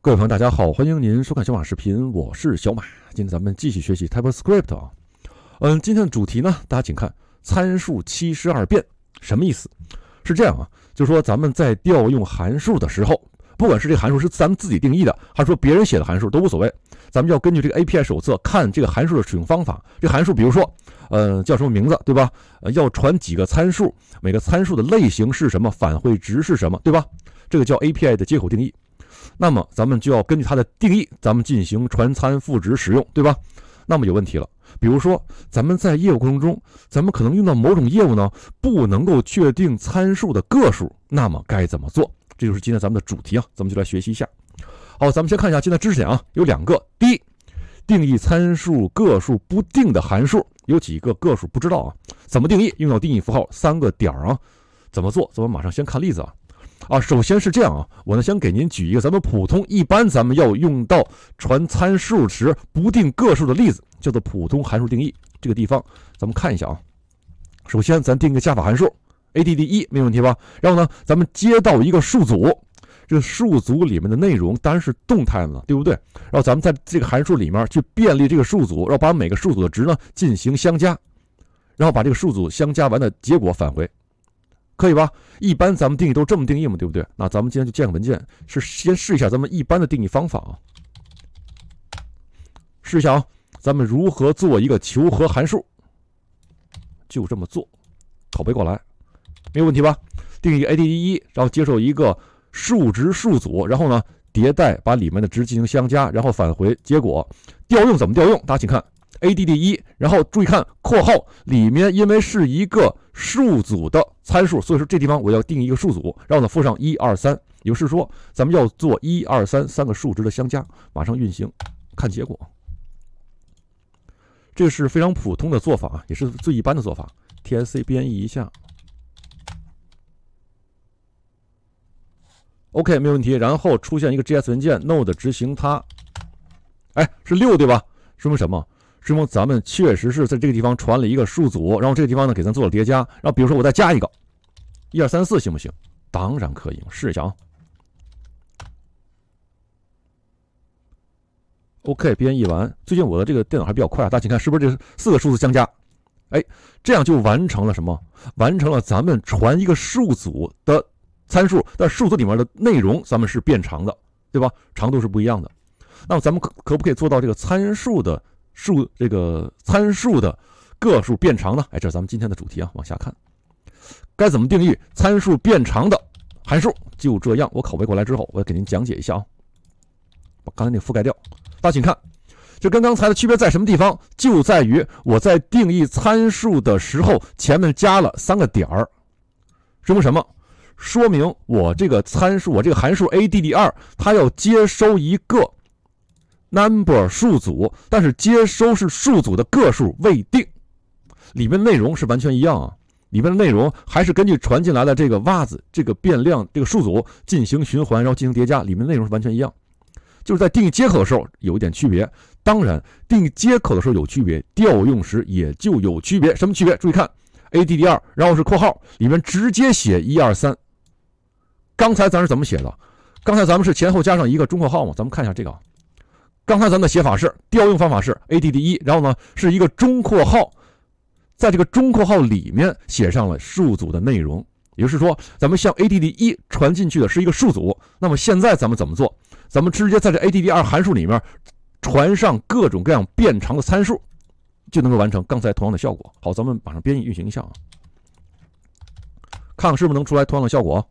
各位朋友，大家好，欢迎您收看小马视频，我是小马。今天咱们继续学习 TypeScript 啊，嗯，今天的主题呢，大家请看参数七十二变，什么意思？是这样啊，就是说咱们在调用函数的时候，不管是这函数是咱们自己定义的，还是说别人写的函数，都无所谓，咱们要根据这个 API 手册看这个函数的使用方法。这函数，比如说，呃，叫什么名字，对吧？呃，要传几个参数，每个参数的类型是什么，返回值是什么，对吧？这个叫 API 的接口定义。那么咱们就要根据它的定义，咱们进行传参赋值使用，对吧？那么有问题了，比如说咱们在业务过程中，咱们可能用到某种业务呢，不能够确定参数的个数，那么该怎么做？这就是今天咱们的主题啊，咱们就来学习一下。好，咱们先看一下今天知识点啊，有两个，第一，定义参数个数不定的函数，有几个个数不知道啊？怎么定义？用到定义符号三个点儿啊？怎么做？咱们马上先看例子啊。啊，首先是这样啊，我呢先给您举一个咱们普通一般咱们要用到传参数时不定个数的例子，叫做普通函数定义。这个地方咱们看一下啊，首先咱定一个加法函数，add 一，没问题吧？然后呢，咱们接到一个数组，这个数组里面的内容当然是动态了，对不对？然后咱们在这个函数里面去便利这个数组，然后把每个数组的值呢进行相加，然后把这个数组相加完的结果返回。可以吧？一般咱们定义都这么定义嘛，对不对？那咱们今天就建个文件，是先试一下咱们一般的定义方法啊。试一下啊，咱们如何做一个求和函数？就这么做，拷贝过来，没有问题吧？定义 add 一，然后接受一个数值数组，然后呢迭代把里面的值进行相加，然后返回结果。调用怎么调用？大家请看。a d d 一，然后注意看括号里面，因为是一个数组的参数，所以说这地方我要定一个数组，让它附上一、二、三。也就是说，咱们要做一、二、三三个数值的相加。马上运行，看结果。这个是非常普通的做法啊，也是最一般的做法。t s c 编译一下，o k 没有问题，然后出现一个 g s 文件，node 执行它。哎，是六对吧？说明什么？说明咱们确实是在这个地方传了一个数组，然后这个地方呢给咱做了叠加。然后比如说我再加一个一二三四行不行？当然可以，试一下啊。OK，编译完。最近我的这个电脑还比较快啊。大家请看，是不是这四个数字相加？哎，这样就完成了什么？完成了咱们传一个数组的参数，但数组里面的内容咱们是变长的，对吧？长度是不一样的。那么咱们可可不可以做到这个参数的？数这个参数的个数变长呢？哎，这是咱们今天的主题啊！往下看，该怎么定义参数变长的函数？就这样，我拷贝过来之后，我要给您讲解一下啊。把刚才那覆盖掉，大家请看，这跟刚才的区别在什么地方？就在于我在定义参数的时候，前面加了三个点儿，说明什么？说明我这个参数，我这个函数 a d d 二，它要接收一个。number 数组，但是接收是数组的个数未定，里面内容是完全一样。啊，里面的内容还是根据传进来的这个袜子这个变量这个数组进行循环，然后进行叠加，里面内容是完全一样。就是在定义接口的时候有一点区别，当然定接口的时候有区别，调用时也就有区别。什么区别？注意看，add2，然后是括号，里面直接写一二三。刚才咱是怎么写的？刚才咱们是前后加上一个中括号吗？咱们看一下这个啊。刚才咱的写法是调用方法是 add 一，然后呢是一个中括号，在这个中括号里面写上了数组的内容，也就是说咱们向 add 一传进去的是一个数组。那么现在咱们怎么做？咱们直接在这 add 二函数里面传上各种各样变长的参数，就能够完成刚才同样的效果。好，咱们马上编译运行一下啊，看看是不是能出来同样的效果。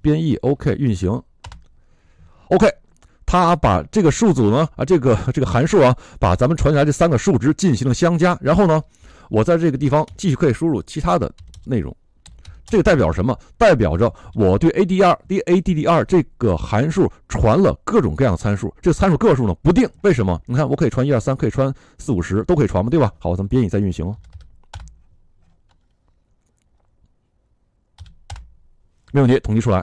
编译 OK，运行 OK。它把这个数组呢，啊，这个这个函数啊，把咱们传来这三个数值进行了相加，然后呢，我在这个地方继续可以输入其他的内容，这代表什么？代表着我对 a d r d a d d r 这个函数传了各种各样的参数，这个参数个数呢不定，为什么？你看我可以传一、二、三，可以传四、五、十，都可以传嘛，对吧？好，咱们编译再运行，没问题，统计出来。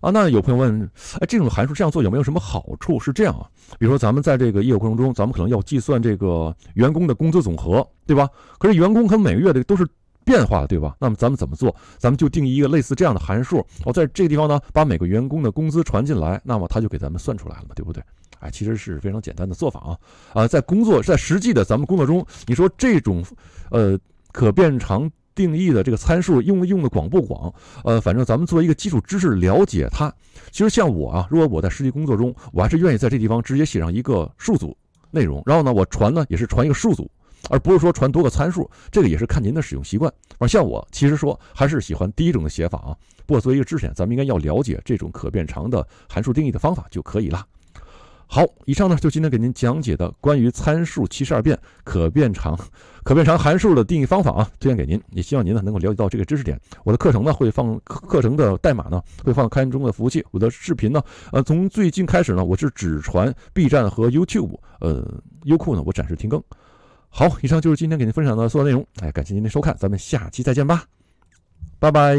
啊，那有朋友问，哎，这种函数这样做有没有什么好处？是这样啊，比如说咱们在这个业务过程中，咱们可能要计算这个员工的工资总和，对吧？可是员工可能每个月的都是变化的，对吧？那么咱们怎么做？咱们就定义一个类似这样的函数，哦，在这个地方呢，把每个员工的工资传进来，那么他就给咱们算出来了嘛，对不对？哎，其实是非常简单的做法啊。啊，在工作，在实际的咱们工作中，你说这种，呃，可变长。定义的这个参数用用的广不广？呃，反正咱们作为一个基础知识了解它。其实像我啊，如果我在实际工作中，我还是愿意在这地方直接写上一个数组内容。然后呢，我传呢也是传一个数组，而不是说传多个参数。这个也是看您的使用习惯。而像我其实说还是喜欢第一种的写法啊。不过作为一个知识点，咱们应该要了解这种可变长的函数定义的方法就可以了。好，以上呢就今天给您讲解的关于参数七十二变可变长可变长函数的定义方法啊，推荐给您，也希望您呢能够了解到这个知识点。我的课程呢会放课程的代码呢会放开源中的服务器，我的视频呢呃从最近开始呢我是只传 B 站和 YouTube，呃优酷呢我暂时停更。好，以上就是今天给您分享的所有内容，哎感谢您的收看，咱们下期再见吧，拜拜。